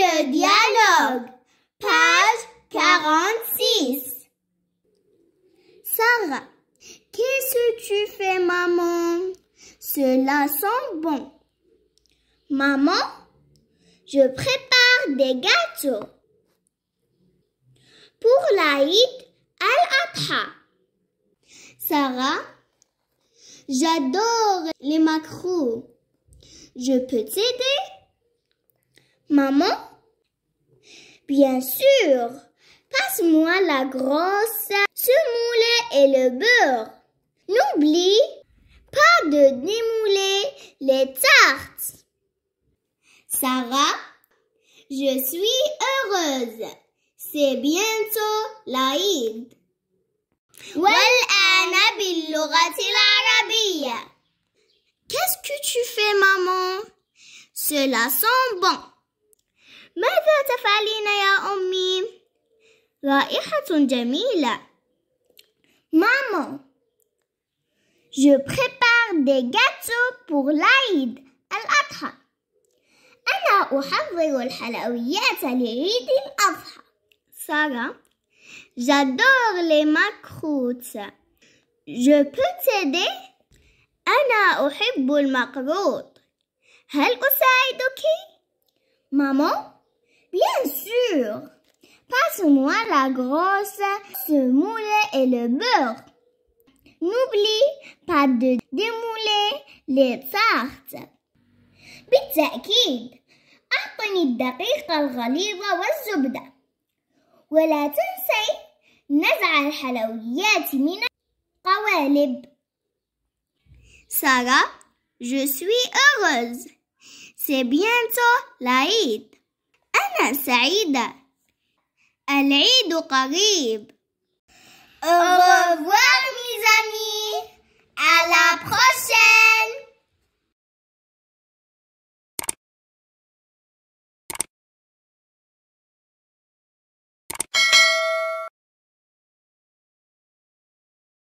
le dialogue. Page 46. Sarah, qu'est-ce que tu fais, maman? Cela sent bon. Maman, je prépare des gâteaux. Pour l'Aïd al-Adha. Sarah, j'adore les macros. Je peux t'aider? Maman, Bien sûr. Passe-moi la grosse semoule et le beurre. N'oublie pas de démouler les tartes. Sarah, je suis heureuse. C'est bientôt l'Aïd. Qu'est-ce que tu fais, maman? Cela sent bon. Laïcaton Jamila maman, je prépare des gâteaux pour l'Aïd al-Adha. Ana al halawiyat li aïd al-Adha. Sara, j'adore les macarons. Je peux t'aider? Ana aipu l-macarons. Hal kousaidoki? Maman? Bien sûr sous moi la grosse, se moule et le beurre. N'oublie pas de démouler les tartes. بالتأكيد أعطني الدقيق الغليظ والزبدة ولا تنسي نزع الحلويات من القوالب سارة، je suis heureuse. C'est bientôt l'Aïd. أنا سعيدة العيد قريب Au revoir,